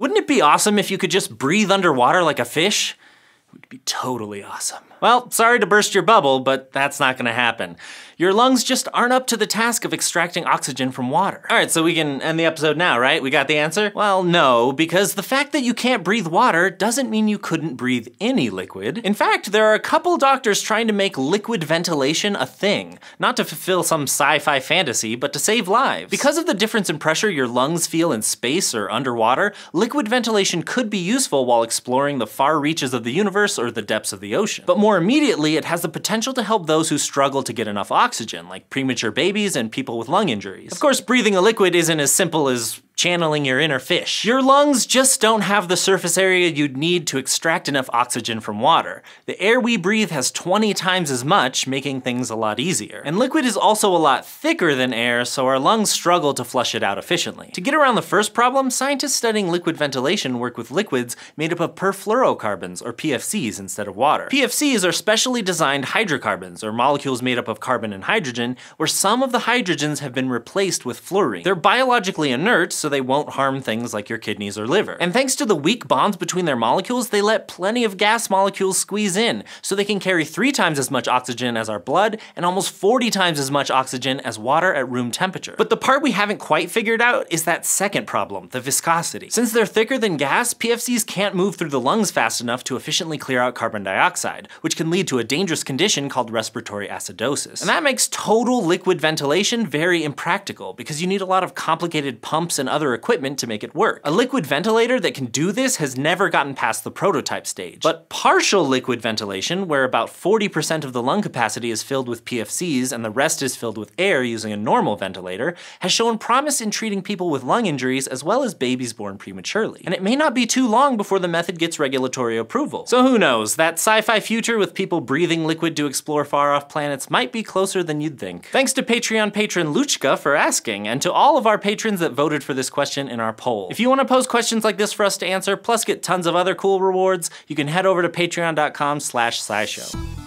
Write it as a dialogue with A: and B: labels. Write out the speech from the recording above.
A: Wouldn't it be awesome if you could just breathe underwater like a fish? would be totally awesome. Well, sorry to burst your bubble, but that's not gonna happen. Your lungs just aren't up to the task of extracting oxygen from water. All right, so we can end the episode now, right? We got the answer? Well, no, because the fact that you can't breathe water doesn't mean you couldn't breathe any liquid. In fact, there are a couple doctors trying to make liquid ventilation a thing, not to fulfill some sci-fi fantasy, but to save lives. Because of the difference in pressure your lungs feel in space or underwater, liquid ventilation could be useful while exploring the far reaches of the universe universe or the depths of the ocean. But more immediately, it has the potential to help those who struggle to get enough oxygen, like premature babies and people with lung injuries. Of course, breathing a liquid isn't as simple as channeling your inner fish. Your lungs just don't have the surface area you'd need to extract enough oxygen from water. The air we breathe has 20 times as much, making things a lot easier. And liquid is also a lot thicker than air, so our lungs struggle to flush it out efficiently. To get around the first problem, scientists studying liquid ventilation work with liquids made up of perfluorocarbons, or PFCs, instead of water. PFCs are specially designed hydrocarbons, or molecules made up of carbon and hydrogen, where some of the hydrogens have been replaced with fluorine. They're biologically inert, so they won't harm things like your kidneys or liver. And thanks to the weak bonds between their molecules, they let plenty of gas molecules squeeze in, so they can carry three times as much oxygen as our blood and almost 40 times as much oxygen as water at room temperature. But the part we haven't quite figured out is that second problem, the viscosity. Since they're thicker than gas, PFCs can't move through the lungs fast enough to efficiently clear out carbon dioxide, which can lead to a dangerous condition called respiratory acidosis. And that makes total liquid ventilation very impractical because you need a lot of complicated pumps and and other equipment to make it work. A liquid ventilator that can do this has never gotten past the prototype stage. But partial liquid ventilation, where about 40% of the lung capacity is filled with PFCs and the rest is filled with air using a normal ventilator, has shown promise in treating people with lung injuries as well as babies born prematurely. And it may not be too long before the method gets regulatory approval. So who knows, that sci-fi future with people breathing liquid to explore far-off planets might be closer than you'd think. Thanks to Patreon patron Luchka for asking, and to all of our patrons that voted for this this question in our poll. If you want to post questions like this for us to answer, plus get tons of other cool rewards, you can head over to patreon.com slash scishow.